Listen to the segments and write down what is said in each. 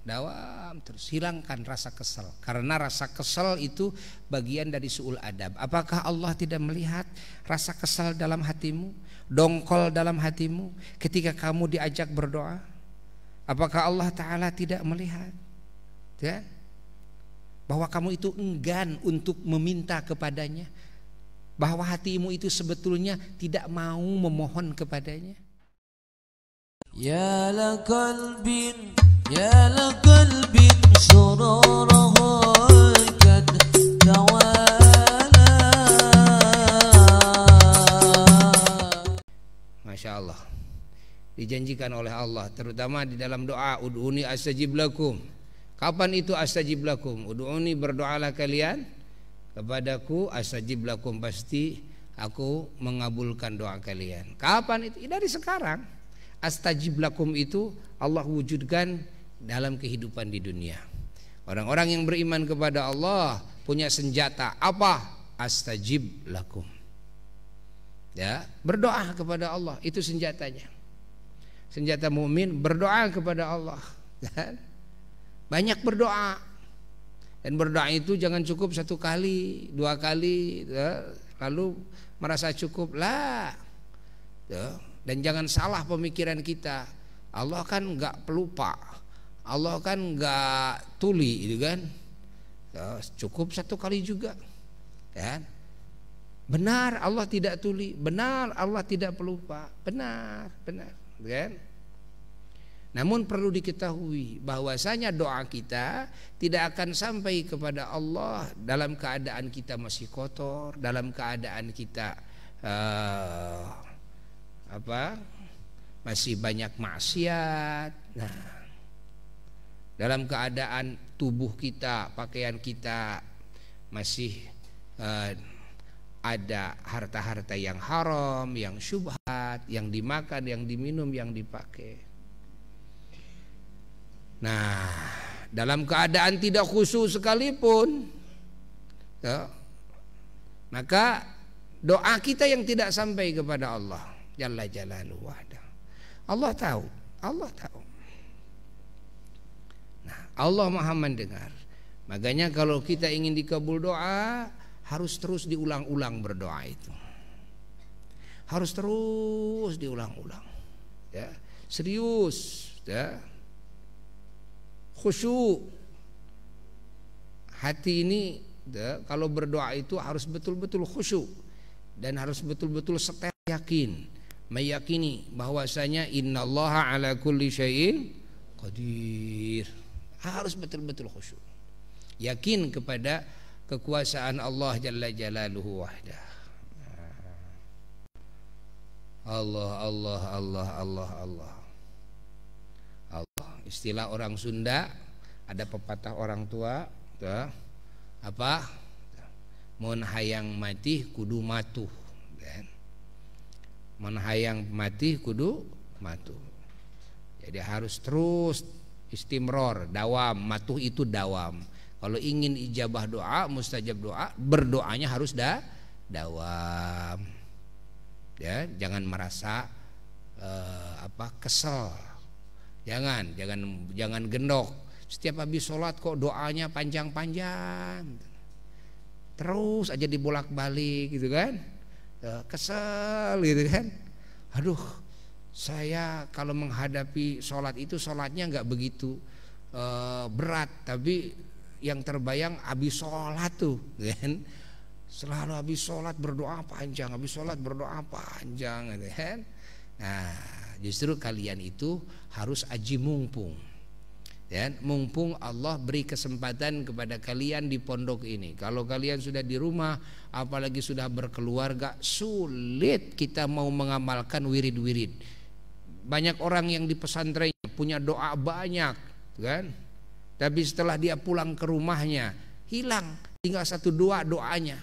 Dawam terus hilangkan rasa kesel karena rasa kesel itu bagian dari suul adab. Apakah Allah tidak melihat rasa kesel dalam hatimu, dongkol dalam hatimu ketika kamu diajak berdoa? Apakah Allah taala tidak melihat? Ya? Bahwa kamu itu enggan untuk meminta kepadanya, bahwa hatimu itu sebetulnya tidak mau memohon kepadanya. Ya la kalbin Masya Allah Dijanjikan oleh Allah Terutama di dalam doa Udu'uni astajib lakum Kapan itu astajib lakum? Udu'uni berdoalah kalian Kepadaku astajib lakum Pasti aku mengabulkan doa kalian Kapan itu? Dari sekarang Astajib lakum itu Allah wujudkan dalam kehidupan di dunia. Orang-orang yang beriman kepada Allah punya senjata apa? Astajib lakum. Ya, berdoa kepada Allah itu senjatanya. Senjata mukmin berdoa kepada Allah. Kan? banyak berdoa. Dan berdoa itu jangan cukup satu kali, dua kali, ya, lalu merasa cukup lah. Ya, dan jangan salah pemikiran kita. Allah kan nggak pelupa Allah kan nggak tuli itu kan ya, cukup satu kali juga kan benar Allah tidak tuli benar Allah tidak pelupa benar benar kan namun perlu diketahui bahwasanya doa kita tidak akan sampai kepada Allah dalam keadaan kita masih kotor dalam keadaan kita uh, apa masih banyak maksiat nah dalam keadaan tubuh kita, pakaian kita masih eh, ada harta-harta yang haram, yang syubhat, yang dimakan, yang diminum, yang dipakai. Nah, dalam keadaan tidak khusus sekalipun, ya, maka doa kita yang tidak sampai kepada Allah Jalla Jalaluhu Allah tahu, Allah tahu. Allah Maha mendengar. Makanya kalau kita ingin dikabul doa harus terus diulang-ulang berdoa itu. Harus terus diulang-ulang. Ya, serius, ya. Khusyuk. Hati ini ya, kalau berdoa itu harus betul-betul khusyuk dan harus betul-betul setel yakin meyakini bahwasanya innallaha ala kulli syai'in qadir harus betul-betul khusyuk yakin kepada kekuasaan Allah jalla jalaluhu wahdah Allah Allah Allah Allah Allah Allah istilah orang Sunda ada pepatah orang tua tuh, apa mun hayang mati kudu matuh dan hayang mati kudu matuh jadi harus terus istimror dawam matuh itu dawam kalau ingin ijabah doa mustajab doa berdoanya harus da dawam ya jangan merasa eh, apa kesel jangan jangan jangan gendok setiap habis sholat kok doanya panjang-panjang terus aja dibolak-balik gitu kan eh, kesel gitu kan aduh saya kalau menghadapi sholat itu sholatnya nggak begitu e, berat tapi yang terbayang habis sholat tuh kan selalu habis sholat berdoa panjang habis sholat berdoa panjang gitu, kan nah justru kalian itu harus aji mumpung dan mumpung Allah beri kesempatan kepada kalian di pondok ini kalau kalian sudah di rumah apalagi sudah berkeluarga sulit kita mau mengamalkan wirid-wirid banyak orang yang di pesantren punya doa banyak, kan? Tapi setelah dia pulang ke rumahnya, hilang. Tinggal satu dua doanya.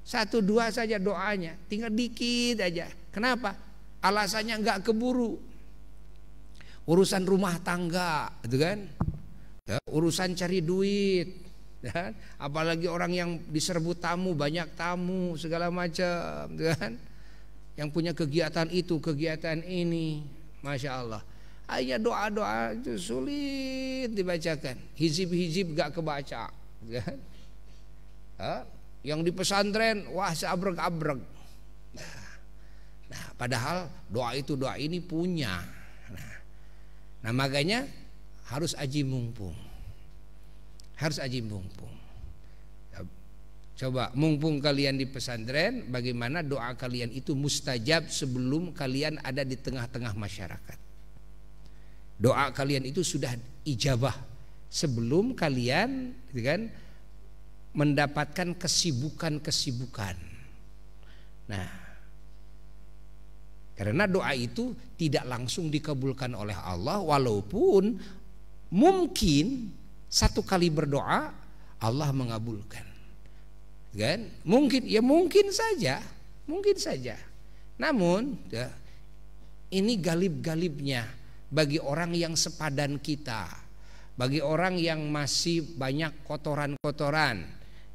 Satu dua saja doanya, tinggal dikit aja. Kenapa? Alasannya nggak keburu. Urusan rumah tangga, gitu kan? Ya, urusan cari duit, ya kan? apalagi orang yang diserbu tamu banyak tamu segala macam gitu kan yang punya kegiatan itu, kegiatan ini, masya Allah. Hanya doa-doa itu sulit dibacakan, hizib-hizib gak kebaca. Kan? Yang di pesantren, wah seabrek-abrek. Nah, nah, padahal doa itu doa ini punya. Nah, nah makanya harus aji mumpung, harus aji mumpung. Coba mumpung kalian di pesantren, bagaimana doa kalian itu mustajab sebelum kalian ada di tengah-tengah masyarakat. Doa kalian itu sudah ijabah sebelum kalian gitu kan mendapatkan kesibukan-kesibukan. Nah, karena doa itu tidak langsung dikabulkan oleh Allah walaupun mungkin satu kali berdoa Allah mengabulkan kan mungkin ya mungkin saja mungkin saja namun ya, ini galib-galibnya bagi orang yang sepadan kita bagi orang yang masih banyak kotoran-kotoran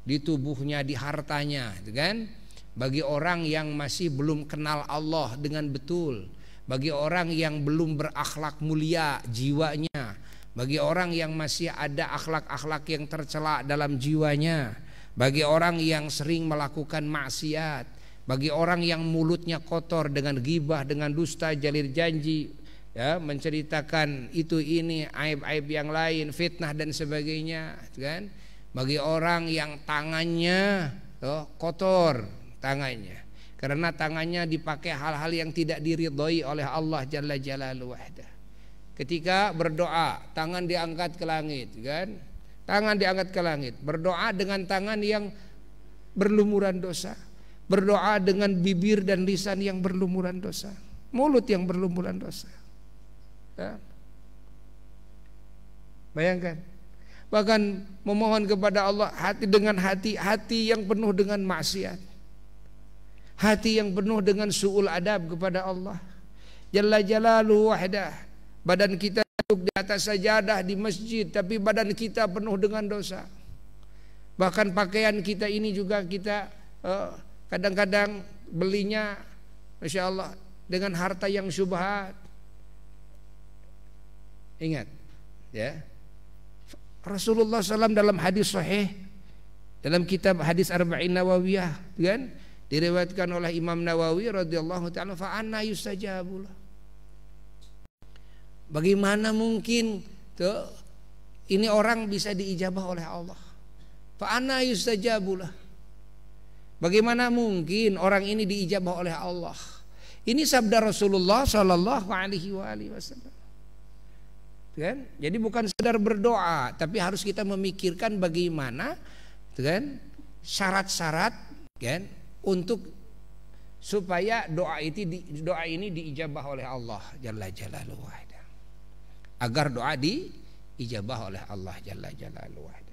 di tubuhnya di hartanya gitu kan bagi orang yang masih belum kenal Allah dengan betul bagi orang yang belum berakhlak mulia jiwanya bagi orang yang masih ada akhlak-akhlak yang tercela dalam jiwanya bagi orang yang sering melakukan maksiat, bagi orang yang mulutnya kotor dengan gibah, dengan dusta, jalir janji, ya, menceritakan itu ini, aib-aib yang lain, fitnah dan sebagainya, kan? Bagi orang yang tangannya oh, kotor tangannya karena tangannya dipakai hal-hal yang tidak diridhoi oleh Allah Jalla Jalaluhu Ketika berdoa, tangan diangkat ke langit, kan? Tangan diangkat ke langit, berdoa dengan tangan yang berlumuran dosa, berdoa dengan bibir dan lisan yang berlumuran dosa, mulut yang berlumuran dosa. Ya. Bayangkan, bahkan memohon kepada Allah hati dengan hati, hati yang penuh dengan maksiat, hati yang penuh dengan suul adab kepada Allah. Jalla jalalu wahdah. Badan kita duduk di atas sajadah di masjid tapi badan kita penuh dengan dosa. Bahkan pakaian kita ini juga kita eh, kadang-kadang eh, belinya Masya Allah dengan harta yang syubhat. Ingat ya. Rasulullah SAW dalam hadis sahih dalam kitab hadis Arba'in Nawawiyah kan diriwayatkan oleh Imam Nawawi radhiyallahu taala fa anna Bagaimana mungkin tuh ini orang bisa diijabah oleh Allah? Fa'ana yustajabulah. Bagaimana mungkin orang ini diijabah oleh Allah? Ini sabda Rasulullah Shallallahu Alaihi Wasallam. Kan? Jadi bukan sekedar berdoa, tapi harus kita memikirkan bagaimana kan syarat-syarat kan untuk supaya doa itu doa ini diijabah oleh Allah Jalla Jalaluhu agar doa di ijabah oleh Allah Jalla Jalaluhu.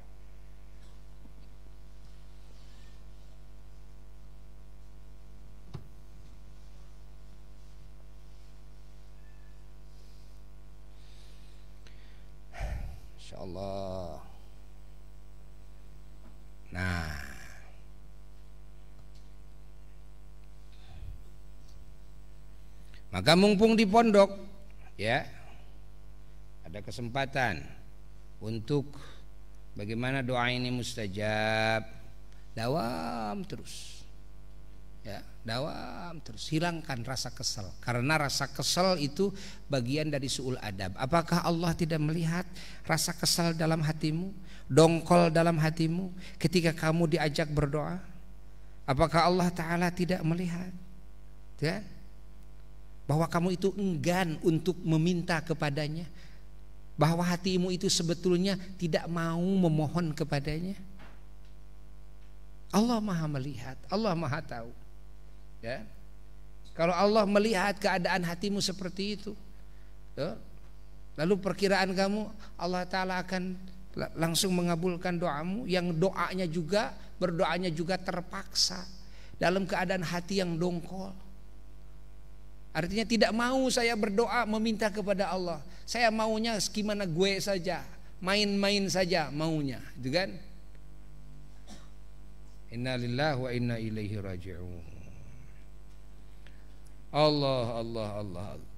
Allah. Nah. Maka mumpung di pondok ya ada kesempatan untuk bagaimana doa ini mustajab dawam terus ya dawam terus hilangkan rasa kesel karena rasa kesel itu bagian dari suul adab apakah Allah tidak melihat rasa kesel dalam hatimu dongkol dalam hatimu ketika kamu diajak berdoa apakah Allah taala tidak melihat ya bahwa kamu itu enggan untuk meminta kepadanya bahwa hatimu itu sebetulnya tidak mau memohon kepadanya? Allah Maha melihat, Allah Maha tahu. Ya. Kalau Allah melihat keadaan hatimu seperti itu, ya. lalu perkiraan kamu Allah Taala akan langsung mengabulkan doamu yang doanya juga berdoanya juga terpaksa dalam keadaan hati yang dongkol. Artinya tidak mau saya berdoa meminta kepada Allah. Saya maunya gimana gue saja, main-main saja maunya, gitu kan? Innalillahi wa inna ilaihi raji'un. Allah, Allah, Allah, Allah.